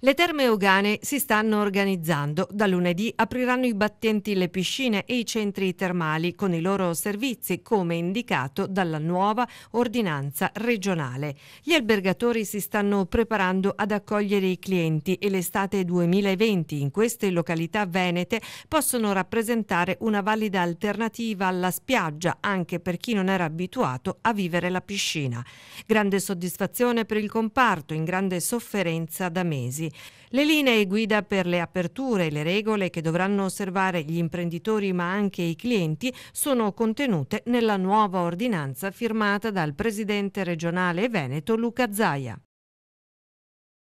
Le terme ogane si stanno organizzando. Da lunedì apriranno i battenti le piscine e i centri termali con i loro servizi come indicato dalla nuova ordinanza regionale. Gli albergatori si stanno preparando ad accogliere i clienti e l'estate 2020 in queste località venete possono rappresentare una valida alternativa alla spiaggia anche per chi non era abituato a vivere la piscina. Grande soddisfazione per il comparto in grande sofferenza da mesi mesi. Le linee guida per le aperture e le regole che dovranno osservare gli imprenditori ma anche i clienti sono contenute nella nuova ordinanza firmata dal presidente regionale veneto Luca Zaia.